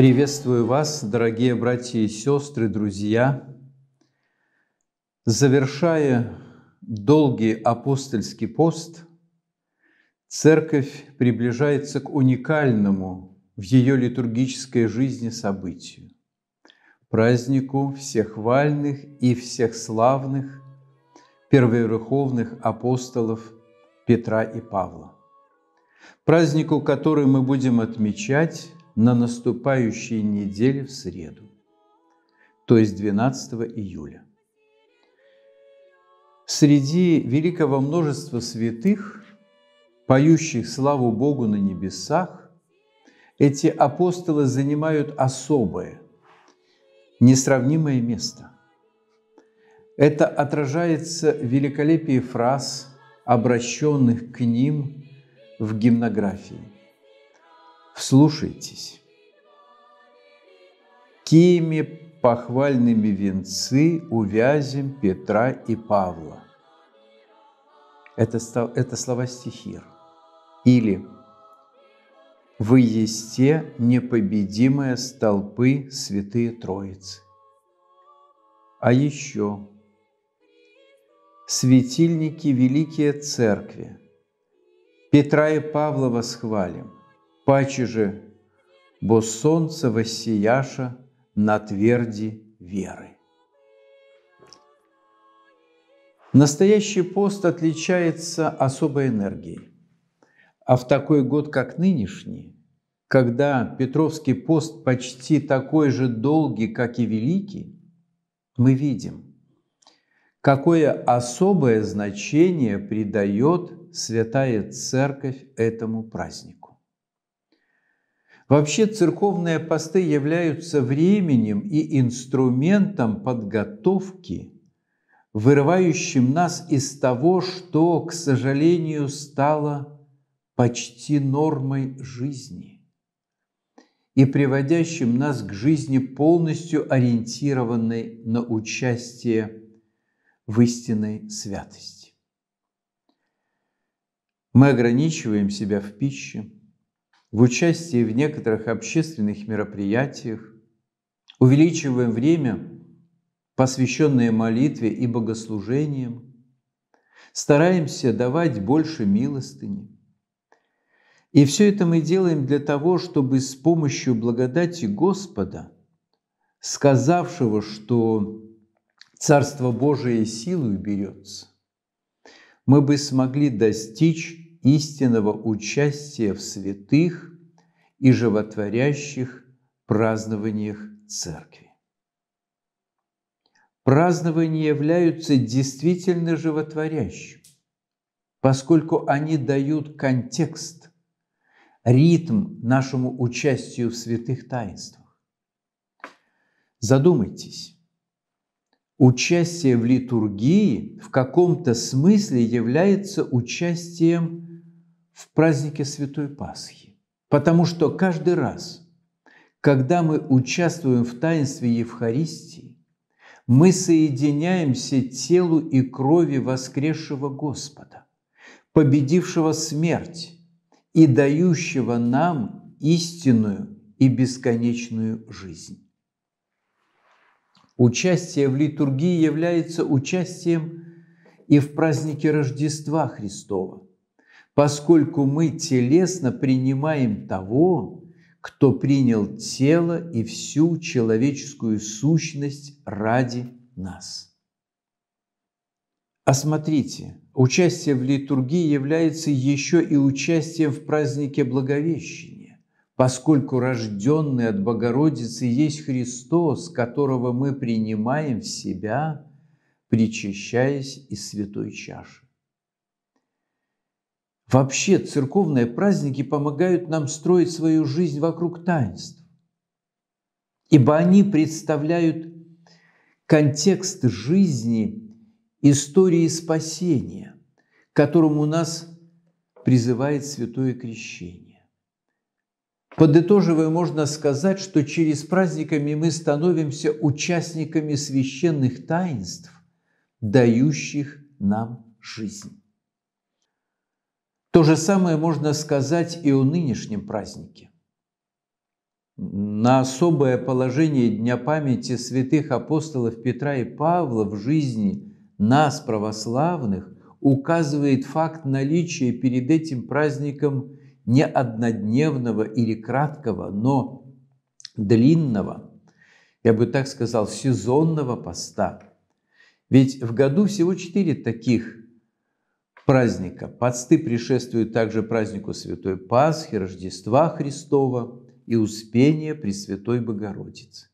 Приветствую вас, дорогие братья и сестры, друзья. Завершая долгий апостольский пост, Церковь приближается к уникальному в ее литургической жизни событию – празднику всех вальных и всех славных первоверховных апостолов Петра и Павла, празднику, который мы будем отмечать на наступающей неделе в среду, то есть 12 июля. Среди великого множества святых, поющих славу Богу на небесах, эти апостолы занимают особое, несравнимое место. Это отражается в великолепии фраз, обращенных к ним в гимнографии. Вслушайтесь. Кими похвальными венцы увязем Петра и Павла. Это, это слова стихир. Или «Вы есть те непобедимые столпы святые Троицы». А еще «Светильники великие церкви». Петра и Павла восхвалим – паче же, бо солнце воссияша на тверди веры. Настоящий пост отличается особой энергией. А в такой год, как нынешний, когда Петровский пост почти такой же долгий, как и великий, мы видим, какое особое значение придает Святая Церковь этому празднику. Вообще церковные посты являются временем и инструментом подготовки, вырывающим нас из того, что, к сожалению, стало почти нормой жизни и приводящим нас к жизни, полностью ориентированной на участие в истинной святости. Мы ограничиваем себя в пище – в участии в некоторых общественных мероприятиях, увеличиваем время, посвященное молитве и богослужениям, стараемся давать больше милостыни. И все это мы делаем для того, чтобы с помощью благодати Господа, сказавшего, что Царство Божие силу берется, мы бы смогли достичь истинного участия в святых и животворящих празднованиях Церкви. Празднования являются действительно животворящими, поскольку они дают контекст, ритм нашему участию в святых таинствах. Задумайтесь, участие в литургии в каком-то смысле является участием в празднике Святой Пасхи. Потому что каждый раз, когда мы участвуем в таинстве Евхаристии, мы соединяемся телу и крови воскресшего Господа, победившего смерть и дающего нам истинную и бесконечную жизнь. Участие в литургии является участием и в празднике Рождества Христова, поскольку мы телесно принимаем того, кто принял тело и всю человеческую сущность ради нас. Осмотрите, а участие в литургии является еще и участием в празднике Благовещения, поскольку рожденный от Богородицы есть Христос, которого мы принимаем в себя, причащаясь из святой чаши. Вообще церковные праздники помогают нам строить свою жизнь вокруг таинств, ибо они представляют контекст жизни, истории спасения, к которому нас призывает Святое Крещение. Подытоживая, можно сказать, что через праздниками мы становимся участниками священных таинств, дающих нам жизнь. То же самое можно сказать и о нынешнем празднике. На особое положение Дня памяти святых апостолов Петра и Павла в жизни нас, православных, указывает факт наличия перед этим праздником не однодневного или краткого, но длинного, я бы так сказал, сезонного поста. Ведь в году всего четыре таких праздника. Посты пришествуют также празднику Святой Пасхи, Рождества Христова и Успения Пресвятой Богородицы.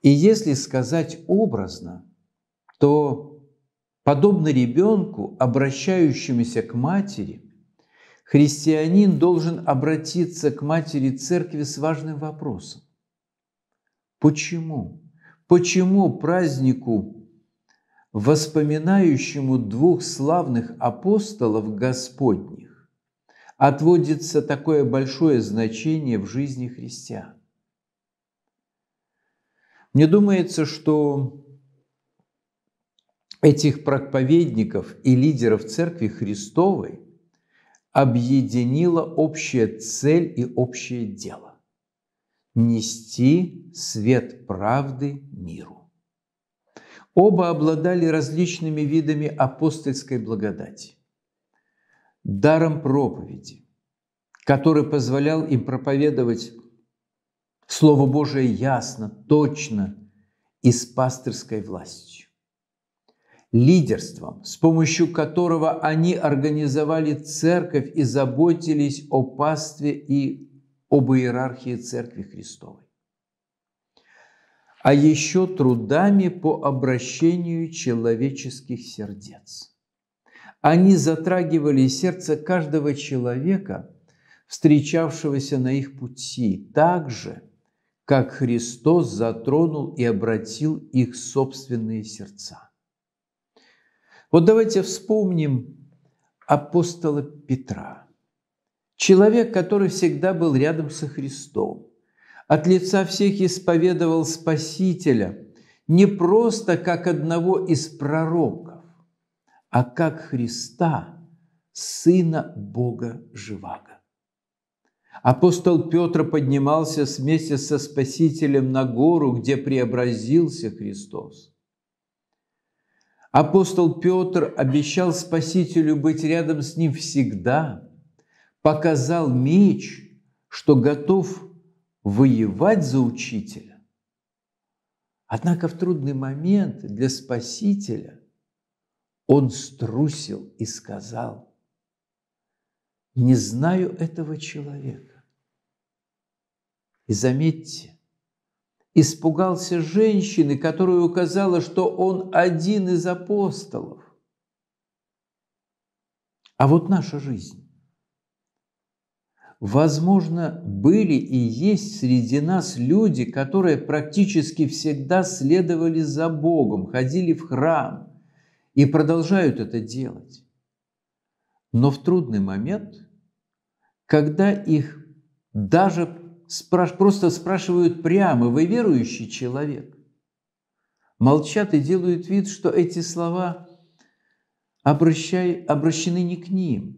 И если сказать образно, то подобно ребенку, обращающемуся к матери, христианин должен обратиться к матери церкви с важным вопросом. Почему? Почему празднику воспоминающему двух славных апостолов Господних, отводится такое большое значение в жизни христиан. Мне думается, что этих проповедников и лидеров Церкви Христовой объединила общая цель и общее дело – нести свет правды миру. Оба обладали различными видами апостольской благодати, даром проповеди, который позволял им проповедовать Слово Божие ясно, точно и с пастырской властью. Лидерством, с помощью которого они организовали церковь и заботились о пастве и об иерархии Церкви Христовой а еще трудами по обращению человеческих сердец. Они затрагивали сердце каждого человека, встречавшегося на их пути, так же, как Христос затронул и обратил их собственные сердца. Вот давайте вспомним апостола Петра, человек, который всегда был рядом со Христом, от лица всех исповедовал Спасителя, не просто как одного из пророков, а как Христа, Сына Бога Живаго. Апостол Петр поднимался вместе со Спасителем на гору, где преобразился Христос. Апостол Петр обещал Спасителю быть рядом с ним всегда, показал меч, что готов воевать за учителя. Однако в трудный момент для Спасителя он струсил и сказал, не знаю этого человека. И заметьте, испугался женщины, которая указала, что он один из апостолов. А вот наша жизнь. Возможно, были и есть среди нас люди, которые практически всегда следовали за Богом, ходили в храм и продолжают это делать. Но в трудный момент, когда их даже спраш просто спрашивают прямо, вы верующий человек, молчат и делают вид, что эти слова обращай, обращены не к ним –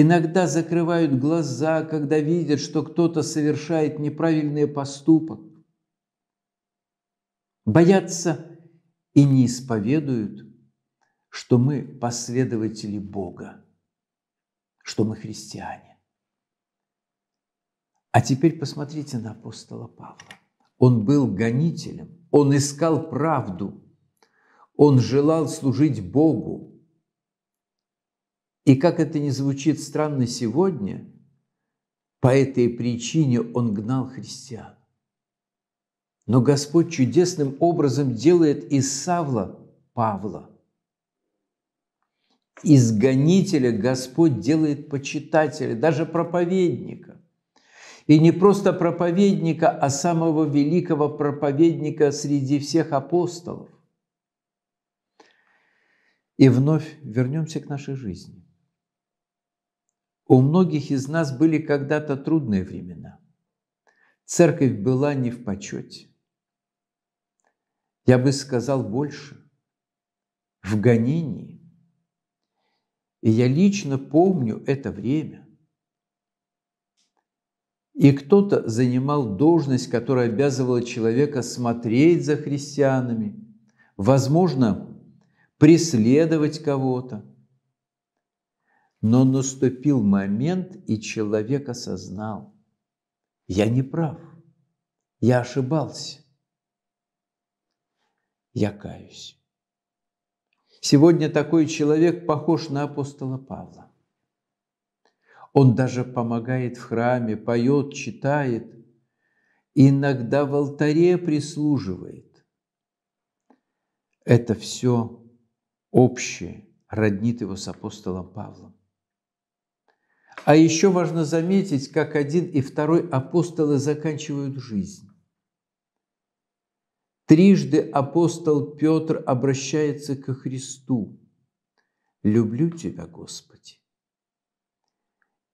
иногда закрывают глаза, когда видят, что кто-то совершает неправильный поступок, боятся и не исповедуют, что мы последователи Бога, что мы христиане. А теперь посмотрите на апостола Павла. Он был гонителем, он искал правду, он желал служить Богу, и как это не звучит странно сегодня, по этой причине он гнал христиан. Но Господь чудесным образом делает из Савла Павла. Из гонителя Господь делает почитателя, даже проповедника. И не просто проповедника, а самого великого проповедника среди всех апостолов. И вновь вернемся к нашей жизни. У многих из нас были когда-то трудные времена. Церковь была не в почете. Я бы сказал больше. В гонении. И я лично помню это время. И кто-то занимал должность, которая обязывала человека смотреть за христианами, возможно, преследовать кого-то – но наступил момент, и человек осознал, я не прав, я ошибался, я каюсь. Сегодня такой человек похож на апостола Павла. Он даже помогает в храме, поет, читает, иногда в алтаре прислуживает. Это все общее роднит его с апостолом Павлом. А еще важно заметить, как один и второй апостолы заканчивают жизнь. Трижды апостол Петр обращается ко Христу. «Люблю Тебя, Господи».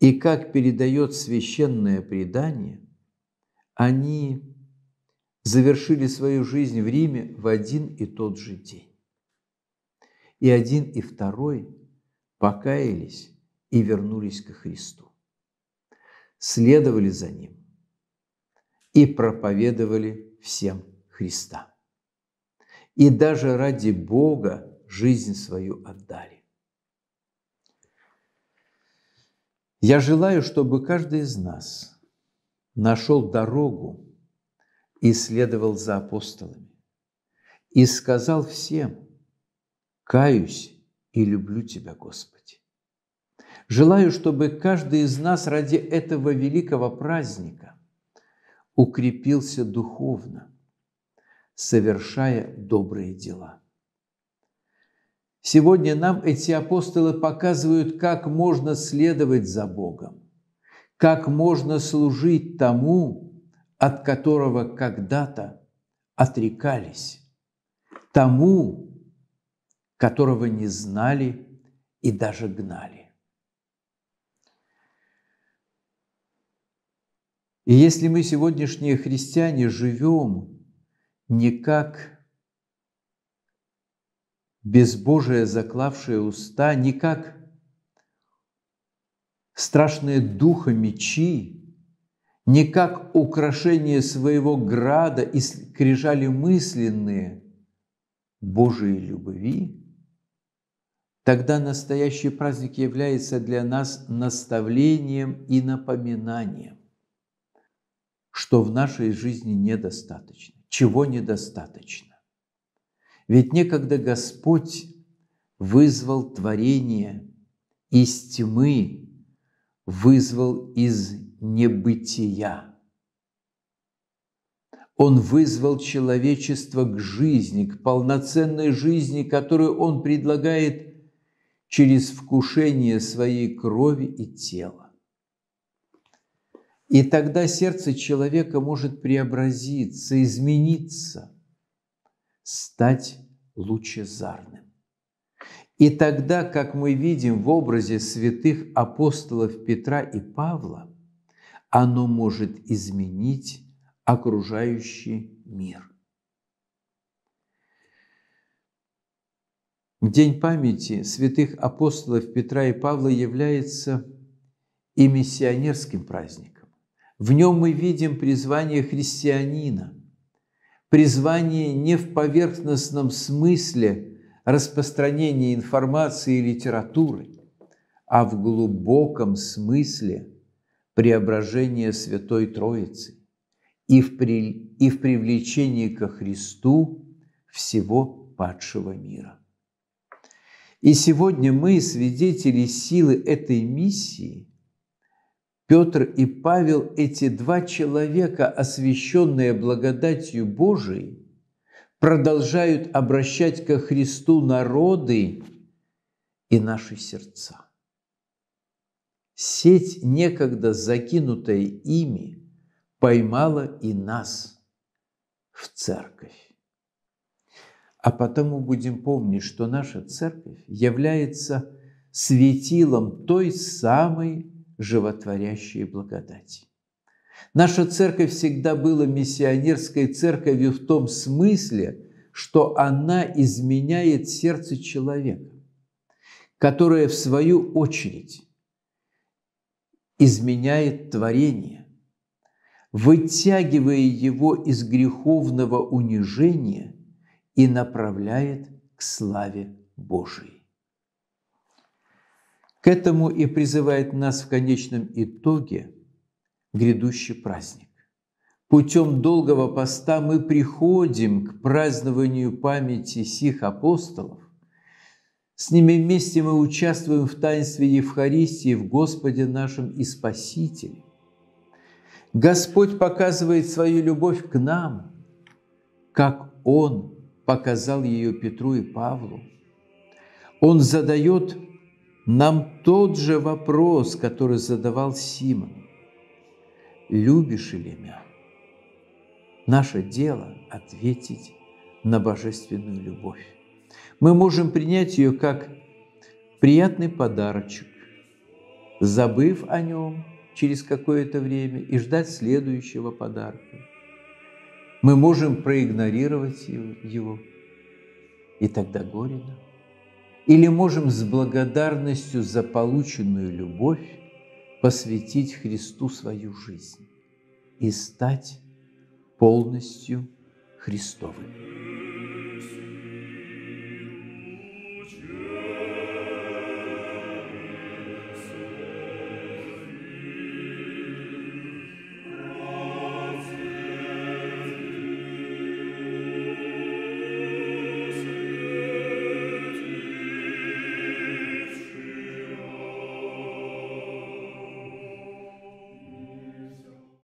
И как передает священное предание, они завершили свою жизнь в Риме в один и тот же день. И один и второй покаялись и вернулись ко Христу. Следовали за Ним и проповедовали всем Христа. И даже ради Бога жизнь свою отдали. Я желаю, чтобы каждый из нас нашел дорогу и следовал за апостолами, и сказал всем, каюсь и люблю Тебя, Господь». Желаю, чтобы каждый из нас ради этого великого праздника укрепился духовно, совершая добрые дела. Сегодня нам эти апостолы показывают, как можно следовать за Богом, как можно служить тому, от которого когда-то отрекались, тому, которого не знали и даже гнали. И если мы сегодняшние христиане живем не как безбожие заклавшие уста, не как страшные духа мечи, не как украшение своего града и крижали мысленные Божьей любви, тогда настоящий праздник является для нас наставлением и напоминанием что в нашей жизни недостаточно. Чего недостаточно? Ведь некогда Господь вызвал творение из тьмы, вызвал из небытия. Он вызвал человечество к жизни, к полноценной жизни, которую Он предлагает через вкушение своей крови и тела. И тогда сердце человека может преобразиться, измениться, стать лучезарным. И тогда, как мы видим в образе святых апостолов Петра и Павла, оно может изменить окружающий мир. День памяти святых апостолов Петра и Павла является и миссионерским праздником. В нем мы видим призвание христианина, призвание не в поверхностном смысле распространения информации и литературы, а в глубоком смысле преображения Святой Троицы и в, при, и в привлечении ко Христу всего падшего мира. И сегодня мы, свидетели силы этой миссии – Петр и Павел, эти два человека, освященные благодатью Божией, продолжают обращать ко Христу народы и наши сердца. Сеть, некогда закинутая ими, поймала и нас в церковь. А потому будем помнить, что наша церковь является светилом той самой животворящие благодати. Наша церковь всегда была миссионерской церковью в том смысле, что она изменяет сердце человека, которое в свою очередь изменяет творение, вытягивая его из греховного унижения и направляет к славе Божией. К этому и призывает нас в конечном итоге грядущий праздник. Путем долгого поста мы приходим к празднованию памяти сих апостолов. С ними вместе мы участвуем в таинстве Евхаристии в Господе нашем и Спасителе. Господь показывает свою любовь к нам, как Он показал ее Петру и Павлу. Он задает нам тот же вопрос, который задавал Симон. Любишь ли меня? Наше дело – ответить на божественную любовь. Мы можем принять ее как приятный подарочек, забыв о нем через какое-то время и ждать следующего подарка. Мы можем проигнорировать его, и тогда горе нам или можем с благодарностью за полученную любовь посвятить Христу свою жизнь и стать полностью Христовыми.